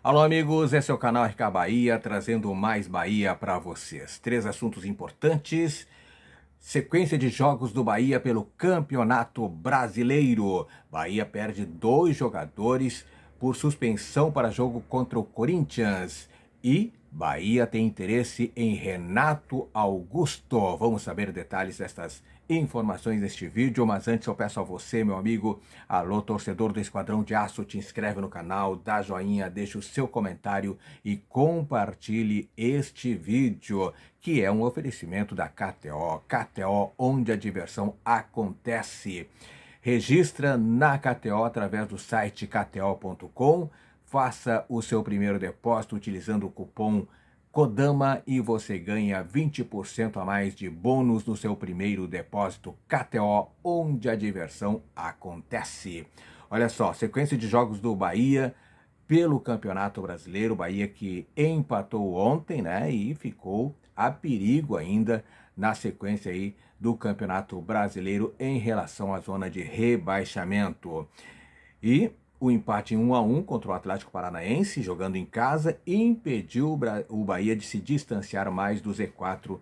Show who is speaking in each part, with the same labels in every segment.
Speaker 1: Alô, amigos, esse é o canal RK Bahia, trazendo mais Bahia para vocês. Três assuntos importantes. Sequência de jogos do Bahia pelo Campeonato Brasileiro. Bahia perde dois jogadores por suspensão para jogo contra o Corinthians. E Bahia tem interesse em Renato Augusto. Vamos saber detalhes destas informações neste vídeo, mas antes eu peço a você, meu amigo, alô torcedor do Esquadrão de Aço, te inscreve no canal, dá joinha, deixa o seu comentário e compartilhe este vídeo, que é um oferecimento da KTO, KTO onde a diversão acontece. Registra na KTO através do site kto.com, faça o seu primeiro depósito utilizando o cupom Kodama e você ganha 20% a mais de bônus no seu primeiro depósito KTO, onde a diversão acontece. Olha só, sequência de jogos do Bahia pelo Campeonato Brasileiro, Bahia que empatou ontem, né, e ficou a perigo ainda na sequência aí do Campeonato Brasileiro em relação à zona de rebaixamento. E o empate em 1 a 1 contra o Atlético Paranaense, jogando em casa, impediu o Bahia de se distanciar mais do Z4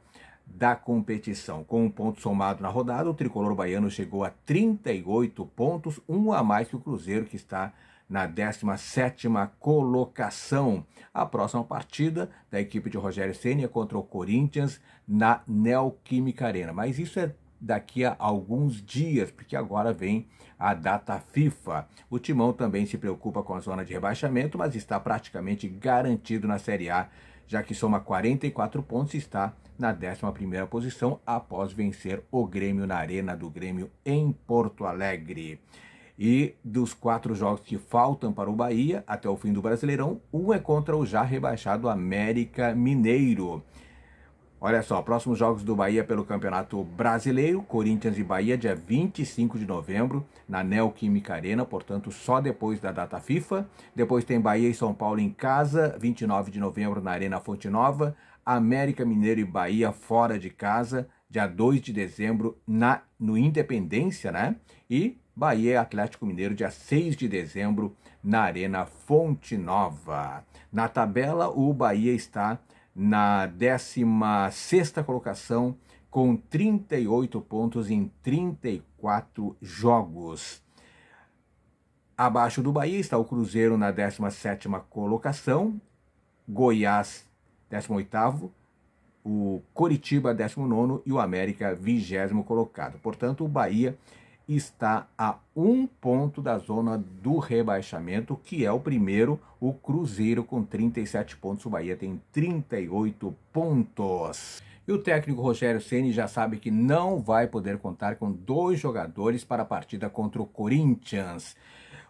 Speaker 1: da competição. Com um ponto somado na rodada, o tricolor baiano chegou a 38 pontos, um a mais que o Cruzeiro, que está na 17ª colocação. A próxima partida da equipe de Rogério Ceni é contra o Corinthians na Neoquímica Arena. Mas isso é daqui a alguns dias, porque agora vem a data FIFA. O Timão também se preocupa com a zona de rebaixamento, mas está praticamente garantido na Série A, já que soma 44 pontos e está na 11ª posição após vencer o Grêmio na Arena do Grêmio em Porto Alegre. E dos quatro jogos que faltam para o Bahia até o fim do Brasileirão, um é contra o já rebaixado América Mineiro. Olha só, próximos jogos do Bahia pelo Campeonato Brasileiro, Corinthians e Bahia, dia 25 de novembro, na Neoquímica Arena, portanto, só depois da data FIFA. Depois tem Bahia e São Paulo em casa, 29 de novembro, na Arena Fonte Nova. América Mineiro e Bahia fora de casa, dia 2 de dezembro, na, no Independência, né? E Bahia e Atlético Mineiro, dia 6 de dezembro, na Arena Fonte Nova. Na tabela, o Bahia está na 16 colocação com 38 pontos em 34 jogos. Abaixo do Bahia está o Cruzeiro na 17 colocação, Goiás 18º, o Coritiba 19 e o América 20 colocado. Portanto, o Bahia está a um ponto da zona do rebaixamento, que é o primeiro, o Cruzeiro, com 37 pontos. O Bahia tem 38 pontos. E o técnico Rogério Ceni já sabe que não vai poder contar com dois jogadores para a partida contra o Corinthians.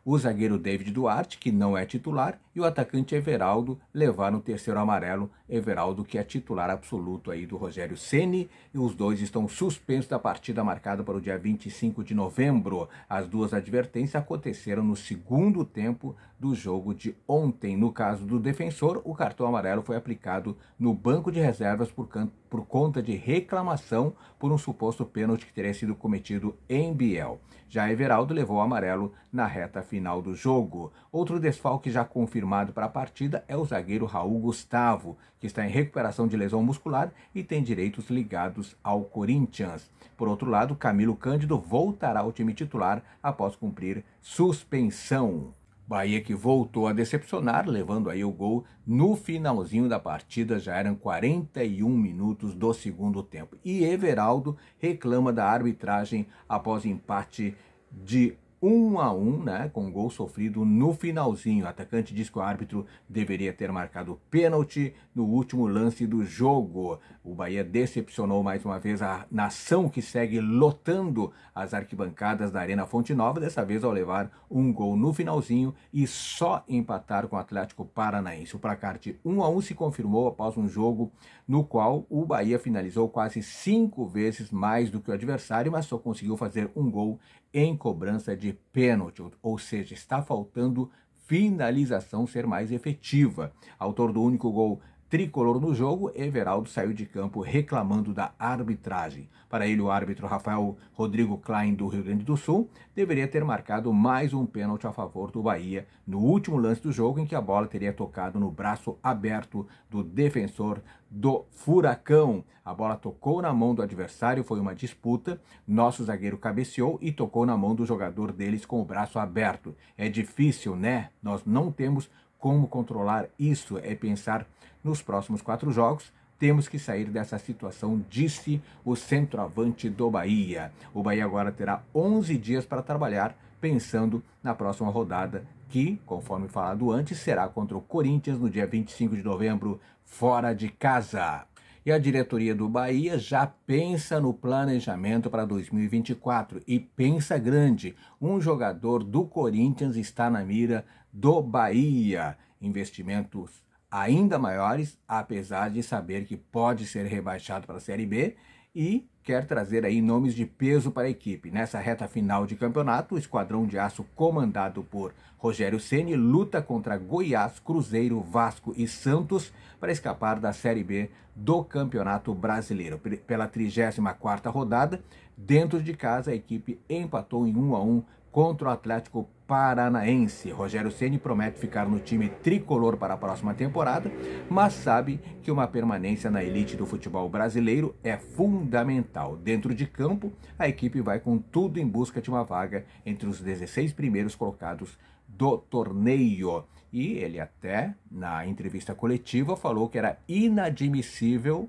Speaker 1: O zagueiro David Duarte, que não é titular, e o atacante Everaldo levaram o terceiro amarelo. Everaldo que é titular absoluto aí do Rogério Ceni e os dois estão suspensos da partida marcada para o dia 25 de novembro. As duas advertências aconteceram no segundo tempo do jogo de ontem. No caso do defensor, o cartão amarelo foi aplicado no banco de reservas por, por conta de reclamação por um suposto pênalti que teria sido cometido em Biel. Já Everaldo levou o amarelo na reta final do jogo. Outro desfalque já confirmado confirmado para a partida é o zagueiro Raul Gustavo, que está em recuperação de lesão muscular e tem direitos ligados ao Corinthians. Por outro lado, Camilo Cândido voltará ao time titular após cumprir suspensão. Bahia que voltou a decepcionar, levando aí o gol no finalzinho da partida, já eram 41 minutos do segundo tempo. E Everaldo reclama da arbitragem após empate de 1 a 1, né, com gol sofrido no finalzinho. O atacante diz que o árbitro deveria ter marcado pênalti no último lance do jogo. O Bahia decepcionou mais uma vez a nação que segue lotando as arquibancadas da Arena Fonte Nova, dessa vez ao levar um gol no finalzinho e só empatar com o Atlético Paranaense. O placar de 1 a 1 se confirmou após um jogo no qual o Bahia finalizou quase cinco vezes mais do que o adversário, mas só conseguiu fazer um gol em cobrança de pênalti, ou seja, está faltando finalização ser mais efetiva. Autor do único gol tricolor no jogo, Everaldo saiu de campo reclamando da arbitragem. Para ele, o árbitro Rafael Rodrigo Klein, do Rio Grande do Sul, deveria ter marcado mais um pênalti a favor do Bahia no último lance do jogo, em que a bola teria tocado no braço aberto do defensor do Furacão. A bola tocou na mão do adversário, foi uma disputa. Nosso zagueiro cabeceou e tocou na mão do jogador deles com o braço aberto. É difícil, né? Nós não temos como controlar isso é pensar nos próximos quatro jogos. Temos que sair dessa situação, disse o centroavante do Bahia. O Bahia agora terá 11 dias para trabalhar, pensando na próxima rodada, que, conforme falado antes, será contra o Corinthians no dia 25 de novembro, fora de casa e a diretoria do Bahia já pensa no planejamento para 2024 e pensa grande. Um jogador do Corinthians está na mira do Bahia. Investimentos ainda maiores, apesar de saber que pode ser rebaixado para a Série B e quer trazer aí nomes de peso para a equipe. Nessa reta final de campeonato, o Esquadrão de Aço, comandado por Rogério Ceni, luta contra Goiás, Cruzeiro, Vasco e Santos para escapar da Série B do Campeonato Brasileiro. Pela 34ª rodada, Dentro de casa, a equipe empatou em 1 a 1 contra o Atlético Paranaense. Rogério Ceni promete ficar no time tricolor para a próxima temporada, mas sabe que uma permanência na elite do futebol brasileiro é fundamental. Dentro de campo, a equipe vai com tudo em busca de uma vaga entre os 16 primeiros colocados do torneio. E ele até na entrevista coletiva falou que era inadmissível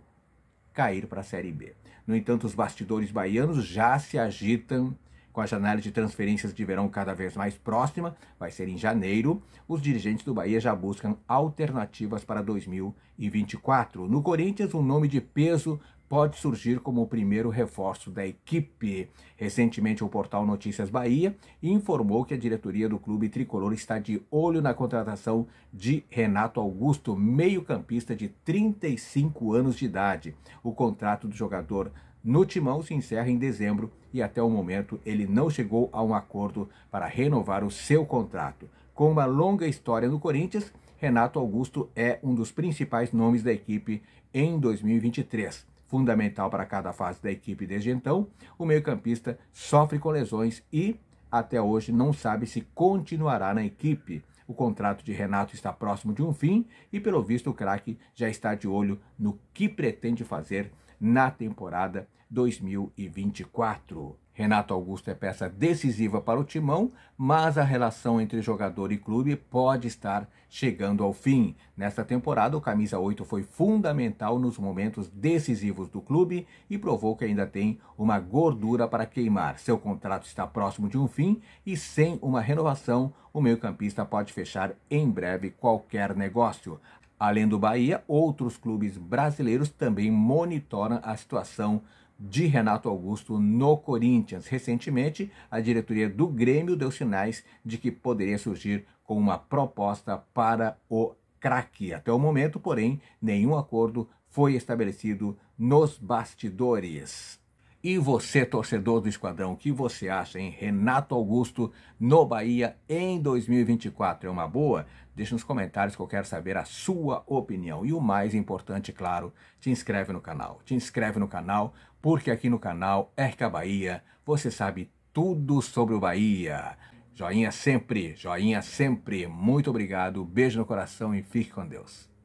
Speaker 1: cair para a Série B. No entanto, os bastidores baianos já se agitam com a janela de transferências de verão cada vez mais próxima, vai ser em janeiro. Os dirigentes do Bahia já buscam alternativas para 2024. No Corinthians, um nome de peso pode surgir como o primeiro reforço da equipe. Recentemente, o portal Notícias Bahia informou que a diretoria do clube tricolor está de olho na contratação de Renato Augusto, meio-campista de 35 anos de idade. O contrato do jogador no timão se encerra em dezembro e até o momento ele não chegou a um acordo para renovar o seu contrato. Com uma longa história no Corinthians, Renato Augusto é um dos principais nomes da equipe em 2023 fundamental para cada fase da equipe desde então, o meio-campista sofre com lesões e, até hoje, não sabe se continuará na equipe. O contrato de Renato está próximo de um fim e, pelo visto, o craque já está de olho no que pretende fazer na temporada 2024. Renato Augusto é peça decisiva para o timão, mas a relação entre jogador e clube pode estar chegando ao fim. Nesta temporada, o camisa 8 foi fundamental nos momentos decisivos do clube e provou que ainda tem uma gordura para queimar. Seu contrato está próximo de um fim e sem uma renovação, o meio-campista pode fechar em breve qualquer negócio. Além do Bahia, outros clubes brasileiros também monitoram a situação de Renato Augusto no Corinthians. Recentemente, a diretoria do Grêmio deu sinais de que poderia surgir com uma proposta para o craque. Até o momento, porém, nenhum acordo foi estabelecido nos bastidores. E você, torcedor do Esquadrão, o que você acha em Renato Augusto no Bahia em 2024? É uma boa? Deixe nos comentários que eu quero saber a sua opinião. E o mais importante, claro, te inscreve no canal. Te inscreve no canal, porque aqui no canal Erca Bahia você sabe tudo sobre o Bahia. Joinha sempre, joinha sempre. Muito obrigado, beijo no coração e fique com Deus.